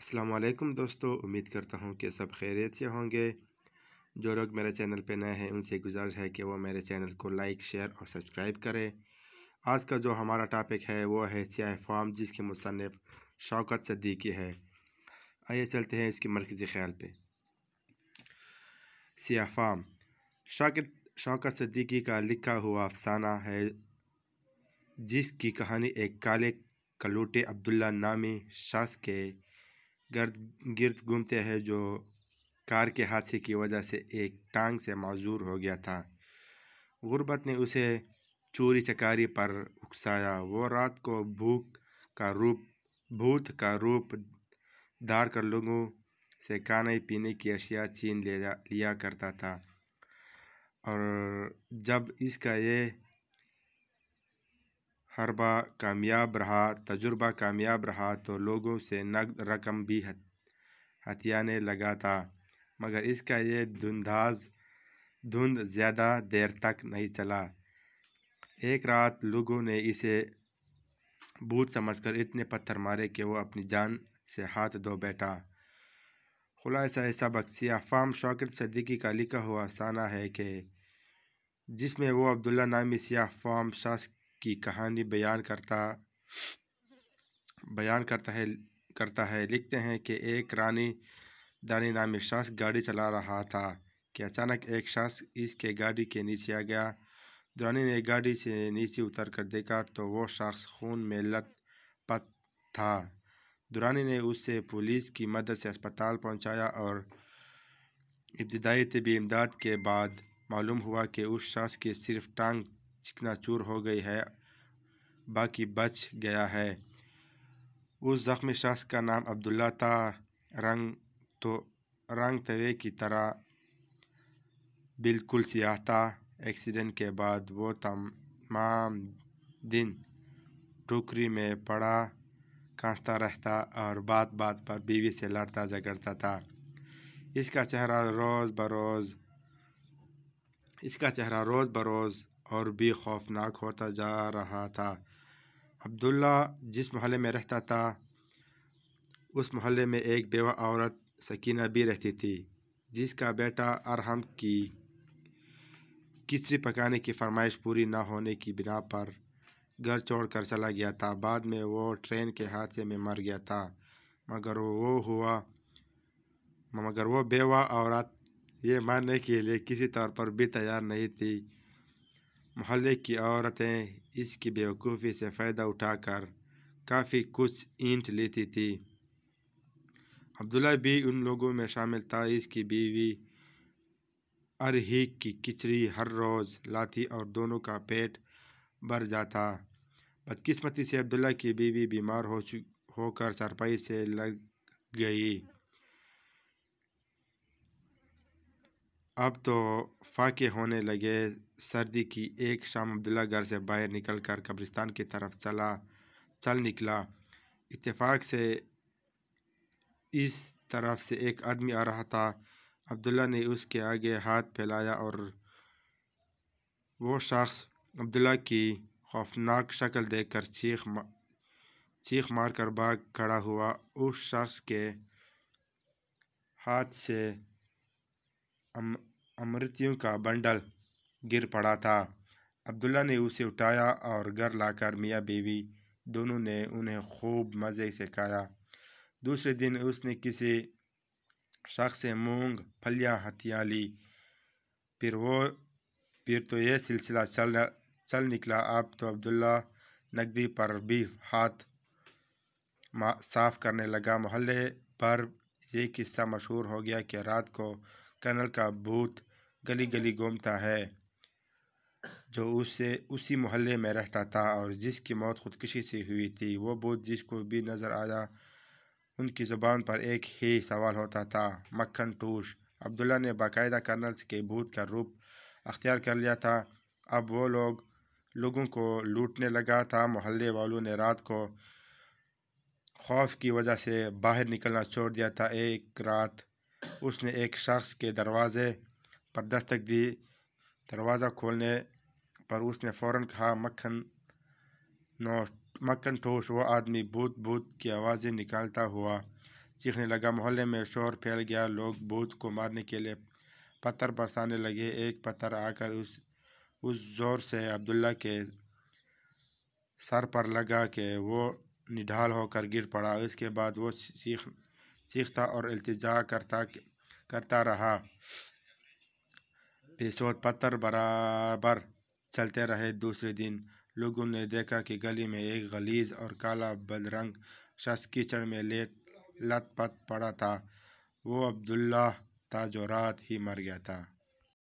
अस्सलाम वालेकुम दोस्तों उम्मीद करता हूँ कि सब खैरियत से होंगे जो लोग मेरे चैनल पर नए हैं उनसे गुजारिश है कि वो मेरे चैनल को लाइक शेयर और सब्सक्राइब करें आज का जो हमारा टॉपिक है वो है सियाह फॉर्म जिसके मुसनफ़ शौकत सदीकी है आइए चलते हैं इसके मरकज़ी ख्याल पर सियाह फॉर्म शौकत शौकत सदीकी का लिखा हुआ अफसाना है जिसकी कहानी एक काले कलूटे अब्दुल्ला नामी शख्स के गर्द गिर्द घूमते हैं जो कार के हादसे की वजह से एक टांग से मज़ूर हो गया था गुर्बत ने उसे चोरी चकारी पर उकसाया वो रात को भूख का रूप भूत का रूप धार कर लोगों से खाने पीने की अशिया छीन ले लिया करता था और जब इसका ये हरबा कामयाब रहा तजुर्बा कामयाब रहा तो लोगों से नकद रकम भी हथियाने लगा था मगर इसका ये धुंधाज धुंध ज़्यादा देर तक नहीं चला एक रात लोगों ने इसे भूत समझकर इतने पत्थर मारे कि वो अपनी जान से हाथ धो बैठा खुलासा सबक फाम शौकत सदीकी का लिखा हुआ साना है कि जिसमें वो अब्दुल्ला नामी सियाह फाम शख्स की कहानी बयान करता बयान करता है करता है लिखते हैं कि एक रानी दानी नामी शख्स गाड़ी चला रहा था कि अचानक एक शख्स इसके गाड़ी के नीचे आ गया दुरानी ने गाड़ी से नीचे उतर कर देखा तो वो शख्स खून में पत था दुरानी ने उसे पुलिस की मदद से अस्पताल पहुंचाया और इब्तदाई तबी इमदाद के बाद मालूम हुआ कि उस शख्स की सिर्फ टांग चिकना चूर हो गई है बाकी बच गया है उस ज़ख्मी शख्स का नाम अब्दुल्ला था रंग तो रंग तवे की तरह बिल्कुल सियाह था एक्सीडेंट के बाद वो तमाम दिन टोकरी में पड़ा कांसता रहता और बात बात पर बीवी से लड़ता झगड़ता था इसका चेहरा रोज़ बरोज़ इसका चेहरा रोज़ बरोज़ और भी खौफनाक होता जा रहा था अब्दुल्ला जिस मोहल्ले में रहता था उस मोहल्ले में एक बेवा औरत सकीना भी रहती थी जिसका बेटा अरहम की किचरी पकाने की फरमाइश पूरी ना होने की बिना पर घर छोड़कर चला गया था बाद में वो ट्रेन के हादसे में मर गया था मगर वो हुआ मगर वो बेवा औरत ये मानने के लिए किसी तौर पर भी तैयार नहीं थी मोहल्ले की औरतें इसकी बेवकूफ़ी से फ़ायदा उठाकर काफ़ी कुछ ईंट लेती थी अब्दुल्ला भी उन लोगों में शामिल था इसकी बीवी अरही की किचड़ी हर रोज़ लाती और दोनों का पेट भर जाता बदकिस्मती से अब्दुल्ला की बीवी बीमार हो होकर चारपाई से लग गई अब तो फाके होने लगे सर्दी की एक शाम अब्दुल्ला घर से बाहर निकल कर कब्रिस्तान की तरफ चला चल निकला इत्तेफाक से इस तरफ से एक आदमी आ रहा था अब्दुल्ला ने उसके आगे हाथ फैलाया और वो शख्स अब्दुल्ला की खौफनाक शक्ल देखकर चीख मा, चीख मार कर भाग खड़ा हुआ उस शख्स के हाथ से अम, अमृतियों का बंडल गिर पड़ा था अब्दुल्ला ने उसे उठाया और घर लाकर मियाँ बीवी दोनों ने उन्हें खूब मज़े से खाया दूसरे दिन उसने किसी शख्स से मूँग फलियाँ हथियाँ ली फिर वो फिर तो यह सिलसिला चल चल निकला अब तो अब्दुल्ला नकदी पर भी हाथ साफ करने लगा मोहल्ले पर यह किस्सा मशहूर हो गया कि रात को टनल का भूत गली गली घूमता है जो उससे उसी मोहल्ले में रहता था और जिसकी मौत खुदकुशी से हुई थी वो भूत जिसको भी नज़र आया उनकी ज़ुबान पर एक ही सवाल होता था मक्खन टूश अब्दुल्ला ने बाकायदा कर्नल के भूत का रूप अख्तियार कर लिया था अब वो लोग लोगों को लूटने लगा था मोहल्ले वालों ने रात को खौफ की वजह से बाहर निकलना छोड़ दिया था एक रात उसने एक शख्स के दरवाज़े पर दस्तक दी दरवाज़ा खोलने पर उसने फौरन कहा मक्खन नो मक्खन ठोस वो आदमी भूत भूत की आवाज़ें निकालता हुआ चीखने लगा मोहल्ले में शोर फैल गया लोग भूत को मारने के लिए पत्थर बरसाने लगे एक पत्थर आकर उस उस ज़ोर से अब्दुल्ला के सर पर लगा कि वो निढाल होकर गिर पड़ा इसके बाद वो चीख सीखता और अल्तजा करता करता रहा पेशोत पत्थर बराबर चलते रहे दूसरे दिन लोगों ने देखा कि गली में एक गलीज और काला बदरंग शख्स कीचड़ में लेट लत पत पड़ा था वो अब्दुल्ला था जो रात ही मर गया था